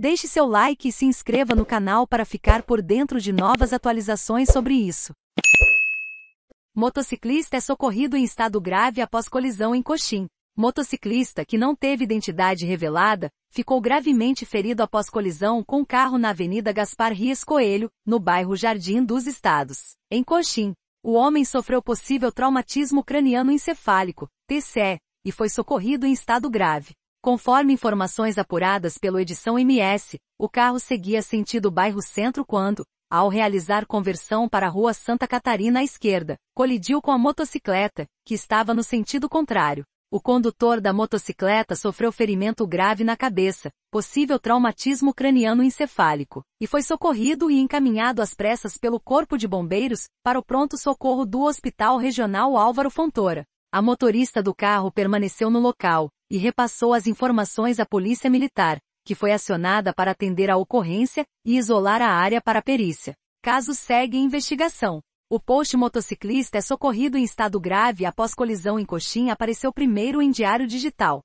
Deixe seu like e se inscreva no canal para ficar por dentro de novas atualizações sobre isso. Motociclista é socorrido em estado grave após colisão em Coxim. Motociclista que não teve identidade revelada, ficou gravemente ferido após colisão com carro na Avenida Gaspar Rias Coelho, no bairro Jardim dos Estados, em Coxim. O homem sofreu possível traumatismo craniano encefálico, TCE, e foi socorrido em estado grave, Conforme informações apuradas pelo Edição MS, o carro seguia sentido bairro centro quando, ao realizar conversão para a rua Santa Catarina à esquerda, colidiu com a motocicleta, que estava no sentido contrário. O condutor da motocicleta sofreu ferimento grave na cabeça, possível traumatismo craniano encefálico, e foi socorrido e encaminhado às pressas pelo Corpo de Bombeiros para o pronto-socorro do Hospital Regional Álvaro Fontoura. A motorista do carro permaneceu no local e repassou as informações à polícia militar, que foi acionada para atender a ocorrência e isolar a área para a perícia. Caso segue em investigação. O post motociclista é socorrido em estado grave após colisão em Coxim apareceu primeiro em Diário Digital.